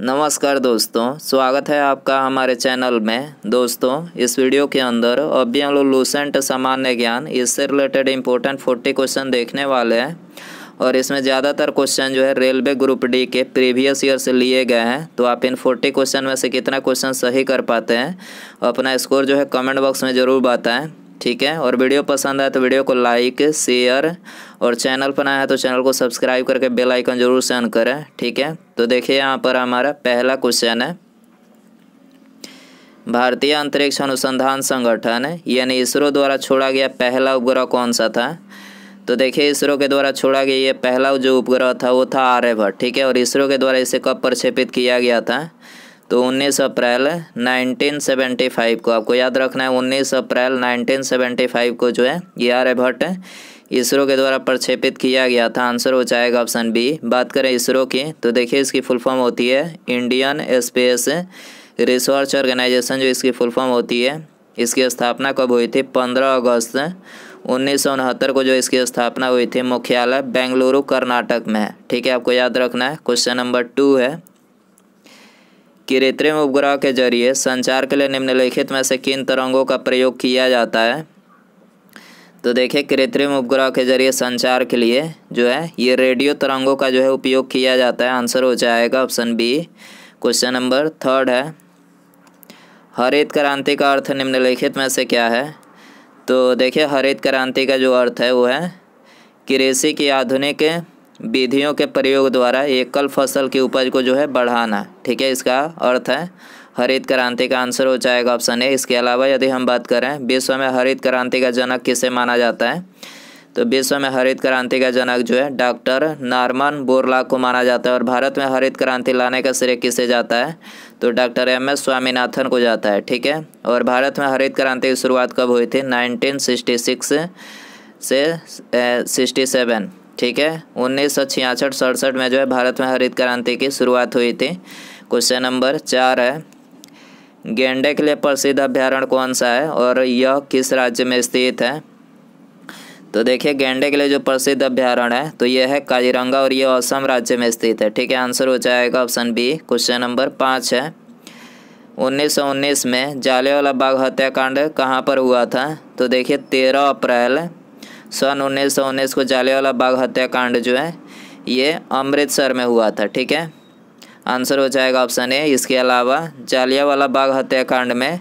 नमस्कार दोस्तों स्वागत है आपका हमारे चैनल में दोस्तों इस वीडियो के अंदर अभी हम लोग लूसेंट सामान्य ज्ञान इससे रिलेटेड इम्पोर्टेंट फोर्टी क्वेश्चन देखने वाले हैं और इसमें ज़्यादातर क्वेश्चन जो है रेलवे ग्रुप डी के प्रीवियस ईयर से लिए गए हैं तो आप इन फोर्टी क्वेश्चन में से कितना क्वेश्चन सही कर पाते हैं अपना स्कोर जो है कमेंट बॉक्स में ज़रूर बताएँ ठीक है और वीडियो पसंद आए तो वीडियो को लाइक शेयर और चैनल पर आया है तो चैनल को सब्सक्राइब करके बेल आइकन जरूर से ऑन करें ठीक है तो देखिए यहाँ पर हमारा पहला क्वेश्चन है भारतीय अंतरिक्ष अनुसंधान संगठन यानी इसरो द्वारा छोड़ा गया पहला उपग्रह कौन सा था तो देखिए इसरो के द्वारा छोड़ा गया ये पहला जो उपग्रह था वो था आर्यभट्ट ठीक है और इसरो के द्वारा इसे कब प्रक्षेपित किया गया था तो 19 अप्रैल 1975 को आपको याद रखना है 19 अप्रैल 1975 को जो है ये आर्य भट्ट इसरो के द्वारा प्रक्षेपित किया गया था आंसर हो जाएगा ऑप्शन बी बात करें इसरो की तो देखिए इसकी फुल फॉर्म होती है इंडियन स्पेस रिसर्च ऑर्गेनाइजेशन जो इसकी फुल फॉर्म होती है इसकी स्थापना कब हुई थी पंद्रह अगस्त उन्नीस को जो इसकी स्थापना हुई थी मुख्यालय बेंगलुरु कर्नाटक में है ठीक है आपको याद रखना है क्वेश्चन नंबर टू है कृत्रिम उपग्रह के जरिए संचार के लिए निम्नलिखित में से किन तरंगों का प्रयोग किया जाता है तो देखिए कृत्रिम उपग्रह के जरिए संचार के लिए जो है ये रेडियो तरंगों का जो है उपयोग किया जाता है आंसर हो जाएगा option B question number third है हरित क्रांति का अर्थ निम्नलिखित में से क्या है तो देखिए हरित क्रांति का जो अर्थ है वो है कृषि की आधुनिक विधियों के प्रयोग द्वारा एकल फसल की उपज को जो है बढ़ाना ठीक है इसका अर्थ है हरित क्रांति का आंसर हो जाएगा ऑप्शन ए इसके अलावा यदि हम बात करें विश्व में हरित क्रांति का जनक किसे माना जाता है तो विश्व में हरित क्रांति का जनक जो है डॉक्टर नारमन बोरला को माना जाता है और भारत में हरित क्रांति लाने का श्रेय किसे जाता है तो डॉक्टर एम एस स्वामीनाथन को जाता है ठीक है और भारत में हरित क्रांति की शुरुआत कब हुई थी नाइनटीन से सिक्सटी सेवन ठीक है उन्नीस सौ छियासठ सड़सठ में जो है भारत में हरित क्रांति की शुरुआत हुई थी क्वेश्चन नंबर चार है गेंडे के लिए प्रसिद्ध अभ्यारण्य कौन सा है और यह किस राज्य में स्थित है तो देखिए गेंडे के लिए जो प्रसिद्ध अभ्यारण है तो यह है काजीरंगा और यह असम राज्य में स्थित है ठीक है आंसर हो जाएगा ऑप्शन बी क्वेश्चन नंबर पाँच है 1919 में जालियावाला बाग हत्याकांड कहाँ पर हुआ था तो देखिए 13 अप्रैल सन उन्नीस सौ उन्नीस को जालियावाला बाग हत्याकांड जो है ये अमृतसर में हुआ था ठीक है आंसर हो जाएगा ऑप्शन ए इसके अलावा जालियावाला बाग हत्याकांड में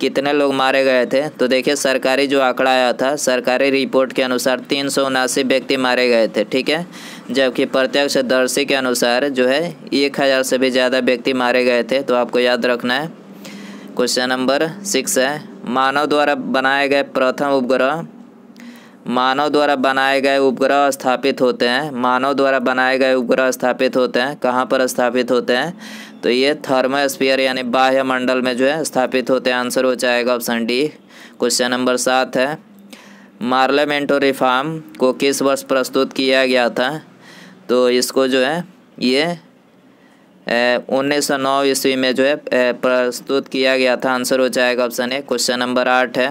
कितने लोग मारे गए थे तो देखिए सरकारी जो आंकड़ा आया था सरकारी रिपोर्ट के अनुसार तीन सौ उनासी व्यक्ति मारे गए थे ठीक है जबकि प्रत्यक्षदर्शी के अनुसार जो है एक हज़ार से भी ज़्यादा व्यक्ति मारे गए थे तो आपको याद रखना है क्वेश्चन नंबर सिक्स है मानव द्वारा बनाए गए प्रथम उपग्रह मानव द्वारा बनाए गए उपग्रह स्थापित होते हैं मानव द्वारा बनाए गए उपग्रह स्थापित होते हैं कहाँ पर स्थापित होते हैं तो ये थर्मोस्फीयर यानी बाह्य मंडल में जो है स्थापित होते हैं आंसर हो जाएगा ऑप्शन डी क्वेश्चन नंबर सात है मार्लियामेंटो रिफार्म को किस वर्ष प्रस्तुत किया गया था तो इसको जो है ये उन्नीस सौ नौ ईस्वी में जो है प्रस्तुत किया गया था आंसर हो जाएगा ऑप्शन ए क्वेश्चन नंबर आठ है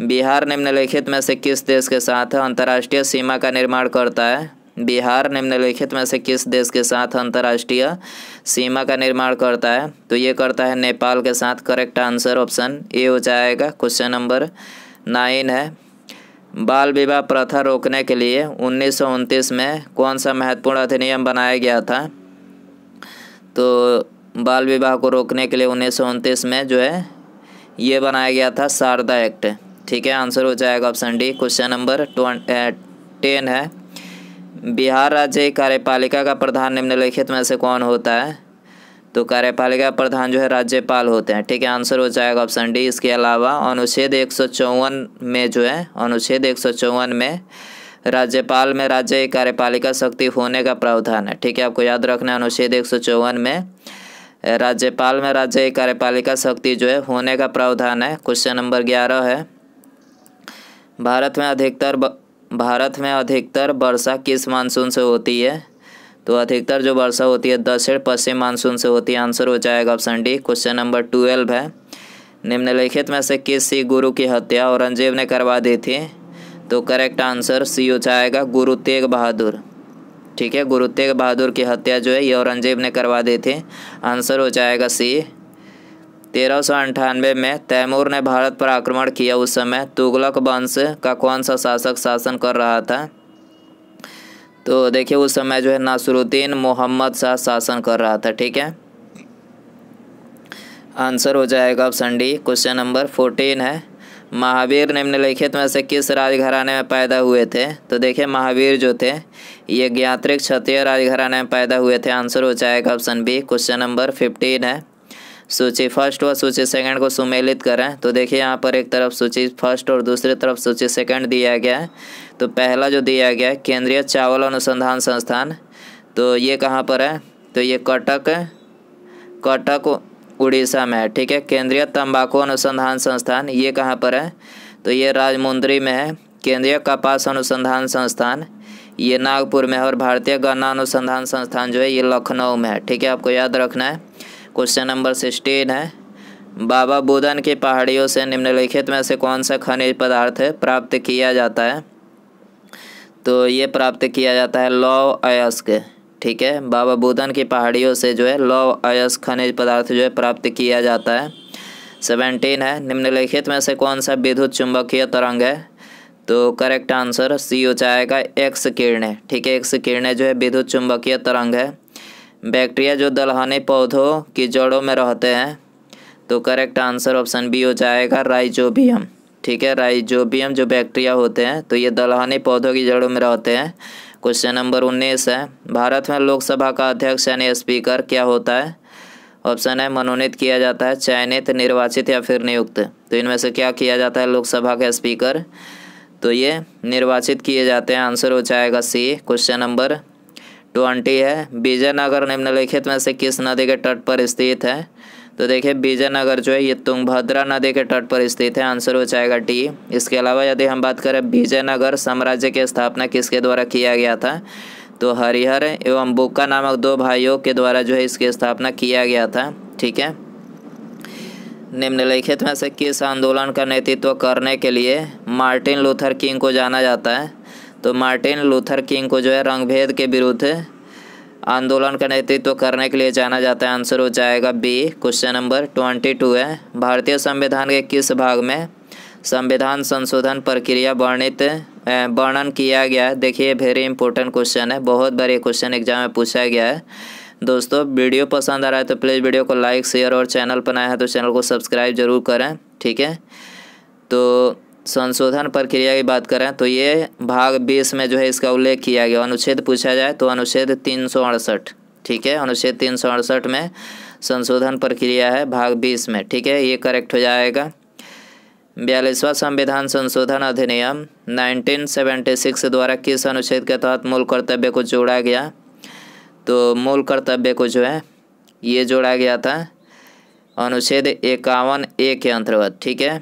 बिहार निम्नलिखित में से किस देश के साथ अंतर्राष्ट्रीय सीमा का निर्माण करता है बिहार निम्नलिखित में से किस देश के साथ अंतर्राष्ट्रीय सीमा का निर्माण करता है तो ये करता है नेपाल के साथ करेक्ट आंसर ऑप्शन ए हो जाएगा क्वेश्चन नंबर नाइन है बाल विवाह प्रथा रोकने के लिए उन्नीस में कौन सा महत्वपूर्ण अधिनियम बनाया गया था तो बाल विवाह को रोकने के लिए उन्नीस में जो है ये बनाया गया था शारदा एक्ट ठीक है आंसर हो जाएगा option D question number ten है बिहार राज्य कार्यपालिका का प्रधान निम्नलिखित में से कौन होता है तो कार्यपालिका प्रधान जो है राज्यपाल होते हैं ठीक है आंसर हो जाएगा ऑप्शन डी इसके अलावा अनुच्छेद एक में जो है अनुच्छेद एक में राज्यपाल में राज्य कार्यपालिका शक्ति होने का प्रावधान है ठीक है आपको याद रखना है अनुच्छेद एक में राज्यपाल में राज्य कार्यपालिका शक्ति जो है होने का प्रावधान है क्वेश्चन नंबर ग्यारह है भारत में अधिकतर भारत में अधिकतर वर्षा किस मानसून से होती है तो अधिकतर जो वर्षा होती है दक्षिण पश्चिम मानसून से होती है आंसर हो जाएगा option D question number twelve है निम्नलिखित में से किस सी गुरु की हत्या औरंगजेब ने करवा दी थी तो करेक्ट आंसर सी हो जाएगा गुरु तेग बहादुर ठीक है गुरु तेग बहादुर की हत्या जो है ये औरंगजेब ने करवा दी थी आंसर हो जाएगा सी तेरह सौ अंठानवे में तैमूर ने भारत पर आक्रमण किया उस समय तुगलक वंश का कौन सा शासक शासन कर रहा था तो देखिए उस समय जो है नासुरुद्दीन मोहम्मद शाह शासन कर रहा था ठीक है आंसर हो जाएगा option D question number fourteen है महावीर निम्नलिखित में से किस राजघराने में पैदा हुए थे तो देखिए महावीर जो थे ये ज्ञात्रिक क्षत्रिय राजघराने में पैदा हुए थे आंसर हो जाएगा option B question number fifteen है सूची फर्स्ट व सूची सेकंड को सुमेलित करें तो देखिए यहाँ पर एक तरफ सूची फर्स्ट और दूसरी तरफ सूची सेकंड दिया गया है तो पहला जो दिया गया है केंद्रीय चावल अनुसंधान संस्थान तो ये कहाँ पर है तो ये कटक कटक उड़ीसा में है ठीक है केंद्रीय तम्बाकू अनुसंधान संस्थान ये कहाँ पर है तो ये राजमुंद्री में है केंद्रीय कपास अनुसंधान संस्थान ये नागपुर में है और भारतीय गन्ना अनुसंधान संस्थान जो है ये लखनऊ में है ठीक है आपको याद रखना है क्वेश्चन नंबर सिक्सटीन है बाबा बुदन की पहाड़ियों से निम्नलिखित में से कौन सा खनिज पदार्थ प्राप्त किया जाता है तो ये प्राप्त किया जाता है लौ अयस्क ठीक है बाबा बुदन की पहाड़ियों से जो है लौ अयस्क खनिज पदार्थ जो है प्राप्त किया जाता है सेवेंटीन है निम्नलिखित में से कौन सा विद्युत चुंबकीय तरंग है तो करेक्ट आंसर सी ओ चाहेगा एक्स किरणें ठीक है एक्स किरणें जो है विद्युत चुंबकीय तरंग है बैक्टीरिया जो दलहनी पौधों की जड़ों में रहते हैं तो करेक्ट आंसर ऑप्शन बी हो जाएगा राइजोबियम ठीक है राइजोबियम जो बैक्टीरिया होते हैं तो ये दलहनी पौधों की जड़ों में रहते हैं क्वेश्चन नंबर उन्नीस है भारत में लोकसभा का अध्यक्ष यानी स्पीकर क्या होता है ऑप्शन है मनोनीत किया जाता है चयनित निर्वाचित या फिर नियुक्त तो इनमें से क्या किया जाता है लोकसभा के स्पीकर तो ये निर्वाचित किए जाते हैं आंसर हो जाएगा सी क्वेश्चन नंबर ट्वेंटी है विजयनगर निम्नलिखित में से किस नदी के तट पर स्थित है तो देखिए विजयनगर जो है ये तुंगभद्रा नदी के तट पर स्थित है आंसर हो जाएगा टी इसके अलावा यदि हम बात करें विजयनगर साम्राज्य की स्थापना किसके द्वारा किया गया था तो हरिहर एवं बुक्का नामक दो भाइयों के द्वारा जो है इसकी स्थापना किया गया था ठीक है निम्नलिखित में से किस आंदोलन का नेतृत्व करने के लिए मार्टिन लूथर किंग को जाना जाता है तो मार्टिन लूथर किंग को जो है रंगभेद के विरुद्ध आंदोलन का नेतृत्व करने के लिए जाना जाता है आंसर हो जाएगा B question number twenty two है भारतीय संविधान के किस भाग में संविधान संशोधन प्रक्रिया वर्णित वर्णन किया गया है देखिए वेरी इंपॉर्टेंट क्वेश्चन है बहुत बार ये क्वेश्चन एग्जाम में पूछा गया है दोस्तों वीडियो पसंद आ रहा है तो प्लीज़ वीडियो को लाइक शेयर और चैनल बनाया है तो चैनल को सब्सक्राइब जरूर करें ठीक है तो संशोधन प्रक्रिया की बात करें तो ये भाग बीस में जो है इसका उल्लेख किया गया अनुच्छेद पूछा जाए तो अनुच्छेद तीन सौ अड़सठ ठीक है अनुच्छेद तीन सौ अड़सठ में संशोधन प्रक्रिया है भाग बीस में ठीक है ये करेक्ट हो जाएगा बयालीसवा संविधान संशोधन अधिनियम 1976 द्वारा किस अनुच्छेद के तहत मूल कर्तव्य को जोड़ा गया तो मूल कर्तव्य को जो है ये जोड़ा गया था अनुच्छेद इक्यावन ए के अंतर्गत ठीक है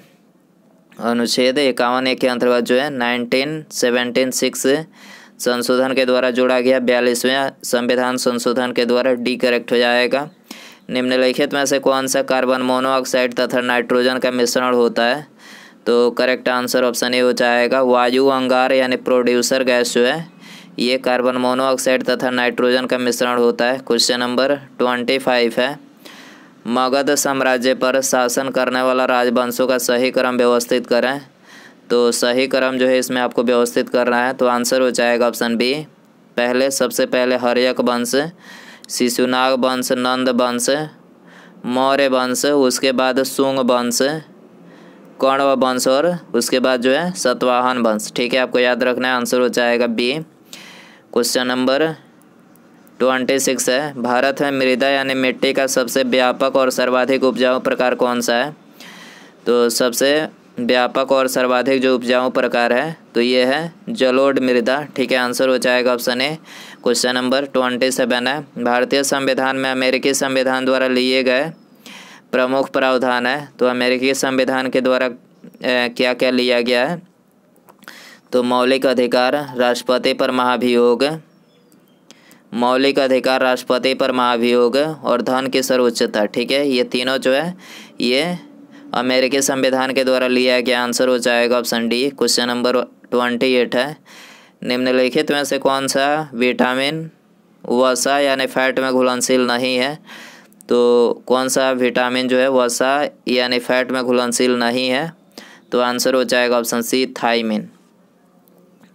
अनुच्छेद इक्यावन ए के अंतर्गत जो है नाइनटीन सेवनटीन सिक्स संशोधन के द्वारा जोड़ा गया बयालीसवें संविधान संशोधन के द्वारा डी करेक्ट हो जाएगा निम्नलिखित में से कौन सा कार्बन मोनोऑक्साइड तथा नाइट्रोजन का मिश्रण होता है तो करेक्ट आंसर ऑप्शन ए हो जाएगा वायु अंगार यानी प्रोड्यूसर गैस जो है ये कार्बन मोनोऑक्साइड तथा नाइट्रोजन का मिश्रण होता है क्वेश्चन नंबर ट्वेंटी फाइव है मगध साम्राज्य पर शासन करने वाला राजवंशों का सही क्रम व्यवस्थित करें तो सही क्रम जो है इसमें आपको व्यवस्थित करना है तो आंसर हो जाएगा ऑप्शन बी पहले सबसे पहले हरियक वंश शिशुनाग वंश नंद वंश मौर्य वंश उसके बाद सुंग वंश कौणव वंश और उसके बाद जो है सतवाहन वंश ठीक है आपको याद रखना है आंसर हो जाएगा B question number twenty six है भारत में मृदा यानी मिट्टी का सबसे व्यापक और सर्वाधिक उपजाऊ प्रकार कौन सा है तो सबसे व्यापक और सर्वाधिक जो उपजाऊ प्रकार है तो ये है जलोड मृदा ठीक है आंसर हो जाएगा option A question number twenty seven है भारतीय संविधान में अमेरिकी संविधान द्वारा लिए गए प्रमुख प्रावधान है तो अमेरिकी संविधान के द्वारा क्या क्या लिया गया है तो मौलिक अधिकार राष्ट्रपति पर महाभियोग मौलिक अधिकार राष्ट्रपति पर महाभियोग और धन की सर्वोच्चता ठीक है ये तीनों जो है ये अमेरिकी संविधान के द्वारा लिया गया आंसर हो जाएगा option D question number twenty eight है निम्नलिखित में से कौन सा विटामिन वसा यानी फैट में घुलनशील नहीं है तो कौन सा विटामिन जो है वसा यानी फैट में घुलनशील नहीं है तो आंसर हो जाएगा ऑप्शन सी थाइमिन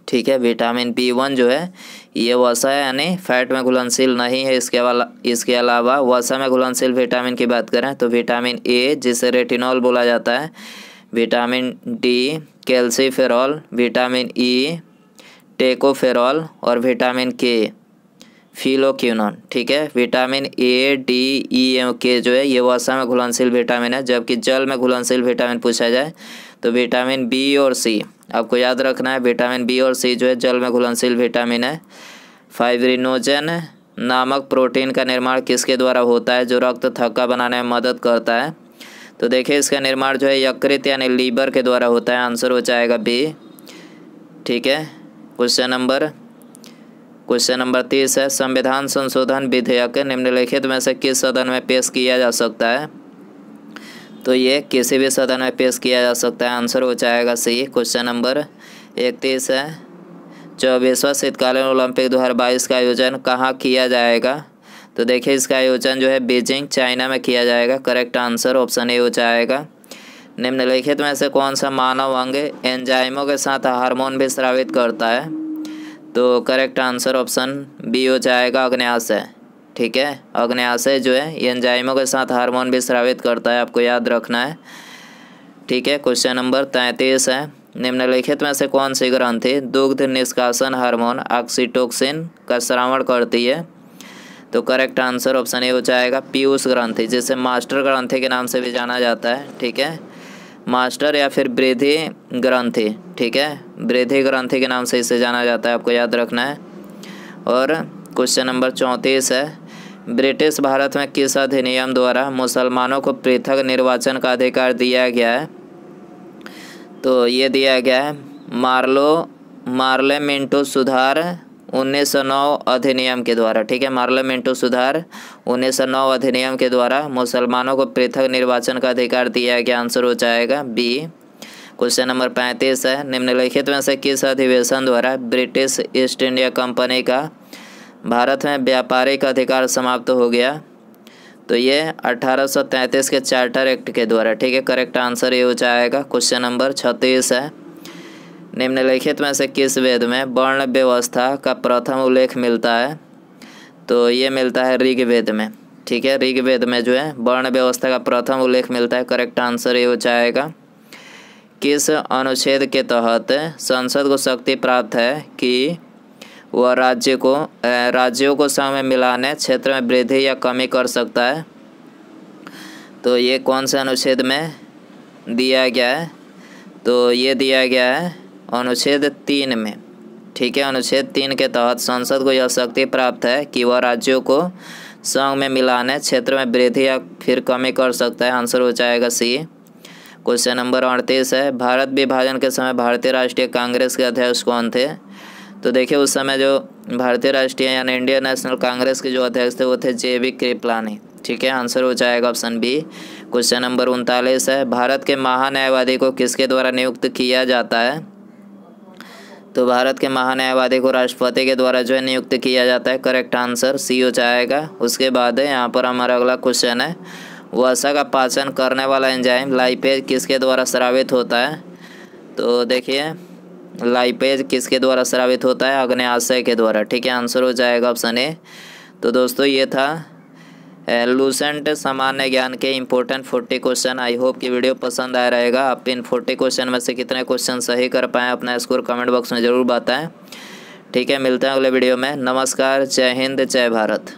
ठीक है विटामिन बी वन जो है ये वसा है यानी फैट में घुलनशील नहीं है इसके वाला इसके अलावा वसा में घुलनशील विटामिन की बात करें तो विटामिन ए जिसे रेटिनॉल बोला जाता है vitamin D calciferol vitamin E tocopherol और विटामिन के फिलोक्यूनॉन ठीक है vitamin A D E M K जो है ये वसा में घुलनशील विटामिन है जबकि जल में घुलनशील विटामिन पूछा जाए तो विटामिन बी और सी आपको याद रखना है विटामिन बी और सी जो है जल में घुलनशील विटामिन है फाइब्रिनोजन नामक प्रोटीन का निर्माण किसके द्वारा होता है जो रक्त थक्का बनाने में मदद करता है तो देखिए इसका निर्माण जो है यकृत यानी लीवर के द्वारा होता है आंसर हो जाएगा बी ठीक है क्वेश्चन नंबर क्वेश्चन नंबर तीस है संविधान संशोधन विधेयक निम्नलिखित में से किस सदन में पेश किया जा सकता है तो ये किसी भी सदन में पेश किया जा सकता है आंसर हो जाएगा सी क्वेश्चन नंबर इकतीस है चौबीसवा शीतकालीन ओलंपिक 2022 का आयोजन कहाँ किया जाएगा तो देखिए इसका आयोजन जो है बीजिंग चाइना में किया जाएगा करेक्ट आंसर ऑप्शन ए हो जाएगा निम्नलिखित में से कौन सा मानव अंग एंजाइमों के साथ हार्मोन भी स्रावित करता है तो करेक्ट आंसर ऑप्शन बी हो जाएगा अग्न्यास है ठीक है अग्नयाशय जो है ये एंजाइमों के साथ हार्मोन भी स्रावित करता है आपको याद रखना है ठीक है क्वेश्चन नंबर तैंतीस है निम्नलिखित में से कौन सी ग्रंथि दुग्ध निष्कासन हार्मोन ऑक्सीटोक्सिन का श्रावण करती है तो करेक्ट आंसर ऑप्शन ए हो जाएगा पीयूष ग्रंथि जिसे मास्टर ग्रंथि के नाम से भी जाना जाता है ठीक है मास्टर या फिर वृद्धि ग्रंथि ठीक है वृद्धि ग्रंथि के नाम से इसे जाना जाता है आपको याद रखना है और क्वेश्चन नंबर चौंतीस है ब्रिटिश भारत में किस अधिनियम द्वारा मुसलमानों को पृथक निर्वाचन का अधिकार दिया गया है तो ये दिया गया है मार्लो मार्लेमेंटो सुधार 1909 अधिनियम के द्वारा ठीक है मार्लियामेंटो सुधार 1909 अधिनियम के द्वारा मुसलमानों को पृथक निर्वाचन का अधिकार दिया गया आंसर हो जाएगा बी क्वेश्चन नंबर पैंतीस है निम्नलिखित में से किस अधिवेशन द्वारा ब्रिटिश ईस्ट इंडिया कंपनी का भारत में व्यापारिक अधिकार समाप्त तो हो गया तो ये 1833 के चार्टर एक्ट के द्वारा ठीक है करेक्ट आंसर ये हो जाएगा क्वेश्चन नंबर छत्तीस है निम्नलिखित में से किस वेद में वर्ण व्यवस्था का प्रथम उल्लेख मिलता है तो ये मिलता है ऋग्वेद में ठीक है ऋग्वेद में जो है वर्ण व्यवस्था का प्रथम उल्लेख मिलता है करेक्ट आंसर ये हो जाएगा किस अनुच्छेद के तहत संसद को शक्ति प्राप्त है कि वह राज्य को राज्यों को समय मिलाने क्षेत्र में वृद्धि या कमी कर सकता है तो ये कौन से अनुच्छेद में दिया गया है तो ये दिया गया है अनुच्छेद तीन में ठीक है अनुच्छेद तीन के तहत संसद को यह शक्ति प्राप्त है कि वह राज्यों को संघ में मिलाने क्षेत्र में वृद्धि या फिर कमी कर सकता है आंसर हो जाएगा सी क्वेश्चन नंबर अड़तीस है भारत विभाजन के समय भारतीय राष्ट्रीय कांग्रेस के अध्यक्ष कौन थे तो देखिए उस समय जो भारतीय राष्ट्रीय यानी इंडियन नेशनल कांग्रेस के जो अध्यक्ष थे वो थे जे बी कृपलानी ठीक है आंसर हो जाएगा ऑप्शन बी क्वेश्चन नंबर उनतालीस है भारत के महान्यायवादी को किसके द्वारा नियुक्त किया जाता है तो भारत के महान्यायवादी को राष्ट्रपति के द्वारा जो है नियुक्त किया जाता है करेक्ट आंसर सी हो जाएगा उसके बाद है यहाँ पर हमारा अगला क्वेश्चन है वसा का पाचन करने वाला एंजाइम लाइपेज किसके द्वारा श्रावित होता है तो देखिए लाइपेज किसके द्वारा स्रावित होता है अग्नयाशय के द्वारा ठीक है आंसर हो जाएगा ऑप्शन ए तो दोस्तों ये था लूसेंट सामान्य ज्ञान के important forty question I hope कि वीडियो पसंद आया रहेगा आप इन फोर्टी क्वेश्चन में से कितने क्वेश्चन सही कर पाए अपना स्कोर कमेंट बॉक्स में ज़रूर बताएं ठीक है मिलते हैं अगले वीडियो में नमस्कार जय हिंद जय भारत